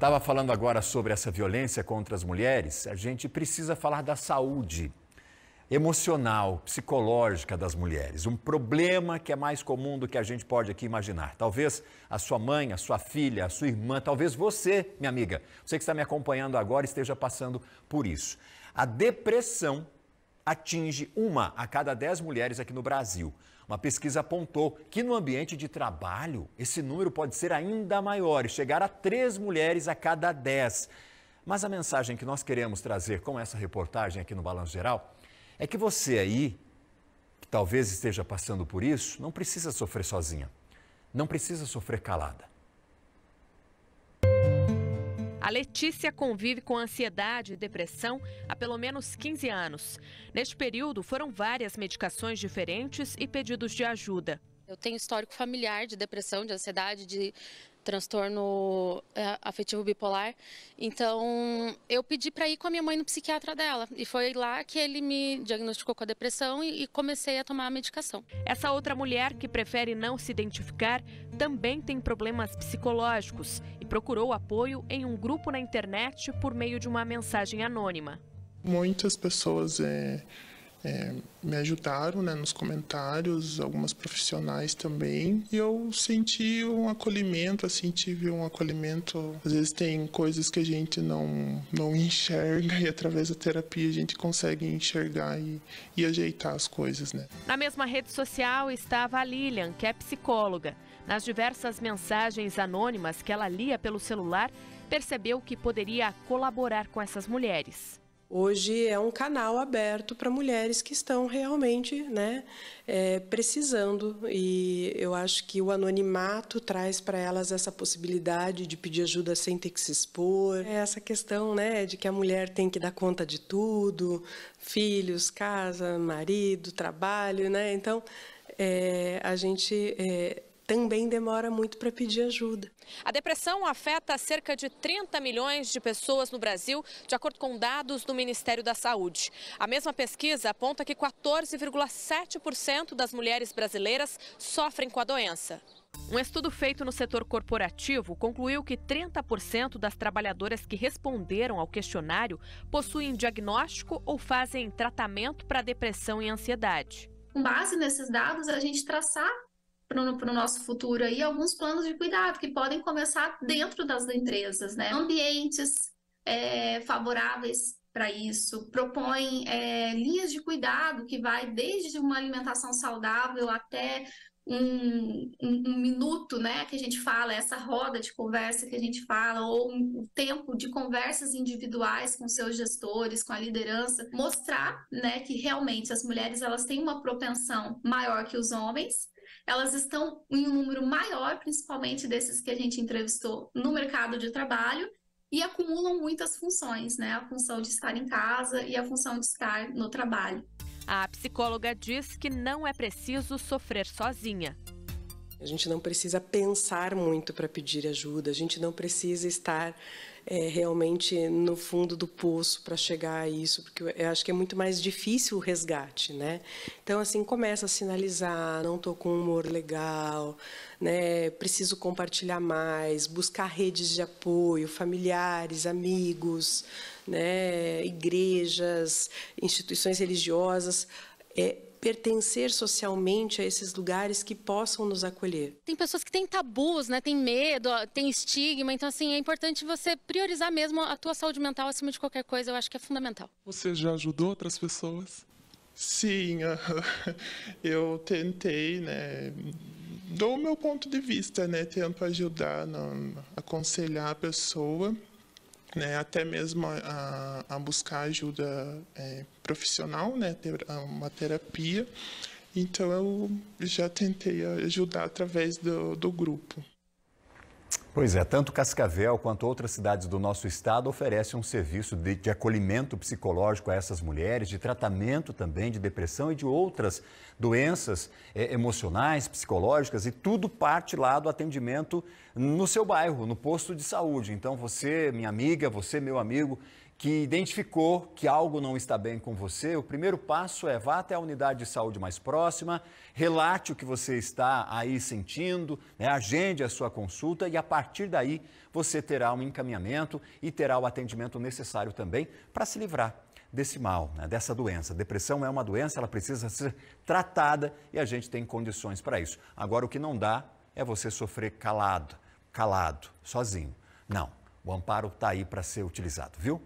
Estava falando agora sobre essa violência contra as mulheres. A gente precisa falar da saúde emocional, psicológica das mulheres. Um problema que é mais comum do que a gente pode aqui imaginar. Talvez a sua mãe, a sua filha, a sua irmã, talvez você, minha amiga, você que está me acompanhando agora, esteja passando por isso. A depressão atinge uma a cada dez mulheres aqui no Brasil. Uma pesquisa apontou que no ambiente de trabalho, esse número pode ser ainda maior e chegar a três mulheres a cada dez. Mas a mensagem que nós queremos trazer com essa reportagem aqui no Balanço Geral é que você aí, que talvez esteja passando por isso, não precisa sofrer sozinha. Não precisa sofrer calada. A Letícia convive com ansiedade e depressão há pelo menos 15 anos. Neste período, foram várias medicações diferentes e pedidos de ajuda. Eu tenho histórico familiar de depressão, de ansiedade, de transtorno é, afetivo bipolar. Então, eu pedi para ir com a minha mãe no psiquiatra dela e foi lá que ele me diagnosticou com a depressão e, comecei a tomar a medicação. Essa outra mulher que prefere não se identificar também tem problemas psicológicos e procurou apoio em um grupo na internet por meio de uma mensagem anônima. Muitas pessoas é é, me ajudaram né, nos comentários, algumas profissionais também. E eu senti um acolhimento, assim, tive um acolhimento. Às vezes tem coisas que a gente não, não enxerga e através da terapia a gente consegue enxergar e, e ajeitar as coisas, né? Na mesma rede social estava a Lilian, que é psicóloga. Nas diversas mensagens anônimas que ela lia pelo celular, percebeu que poderia colaborar com essas mulheres hoje é um canal aberto para mulheres que estão realmente né, é, precisando. E eu acho que o anonimato traz para elas essa possibilidade de pedir ajuda sem ter que se expor. É essa questão né, de que a mulher tem que dar conta de tudo: filhos, casa, marido, trabalho. Né? Então, é, a gente. É, também demora muito para pedir ajuda. A depressão afeta cerca de 30 milhões de pessoas no Brasil, de acordo com dados do Ministério da Saúde. A mesma pesquisa aponta que 14,7% das mulheres brasileiras sofrem com a doença. Um estudo feito no setor corporativo concluiu que 30% das trabalhadoras que responderam ao questionário possuem diagnóstico ou fazem tratamento para depressão e ansiedade. Com base nesses dados, a gente traçar para o nosso futuro aí alguns planos de cuidado que podem começar dentro das empresas, né? Ambientes é, favoráveis para isso, propõe é, linhas de cuidado que vai desde uma alimentação saudável até um, um, um, minuto, né, que a gente fala, essa roda de conversa que a gente fala, ou um, um tempo de conversas individuais com seus gestores, com a liderança, mostrar, né, que realmente as mulheres elas têm uma propensão maior que os homens elas estão em um número maior, principalmente desses que a gente entrevistou no mercado de trabalho, e acumulam muitas funções, né? A função de estar em casa e a função de estar no trabalho. A psicóloga diz que não é preciso sofrer sozinha. A gente não precisa pensar muito para pedir ajuda, a gente não precisa estar é, realmente no fundo do poço para chegar a isso, porque eu acho que é muito mais difícil o resgate, né? Então, assim, começa a sinalizar, não estou com humor legal, né? preciso compartilhar mais, buscar redes de apoio, familiares, amigos, né? igrejas, instituições religiosas, é, pertencer socialmente a esses lugares que possam nos acolher. Tem pessoas que têm tabus, né? Tem medo, tem estigma. Então, assim, é importante você priorizar mesmo a tua saúde mental acima de qualquer coisa. Eu acho que é fundamental. Você já ajudou outras pessoas? Sim, eu tentei, né? Dou o meu ponto de vista, né? Tento ajudar, aconselhar a pessoa né, até mesmo a, a buscar ajuda é, profissional, né, ter ah, uma terapia. Então eu já tentei ajudar através do, do grupo. Pois é, tanto Cascavel quanto outras cidades do nosso estado oferecem um serviço de, de, acolhimento psicológico a essas mulheres, de tratamento também de depressão e de outras doenças é, emocionais, psicológicas, e tudo parte lá do atendimento no seu bairro, no posto de saúde. Então, você, minha amiga, você, meu amigo, que identificou que algo não está bem com você, o primeiro passo é vá até a unidade de saúde mais próxima, relate o que você está aí sentindo, né, agende a sua consulta e a partir daí você terá um encaminhamento e terá o atendimento necessário também para se livrar desse mal, né, dessa doença. Depressão é uma doença, ela precisa ser tratada e a gente tem condições para isso. Agora o que não dá é você sofrer calado, calado, sozinho. Não. O amparo está aí para ser utilizado, viu?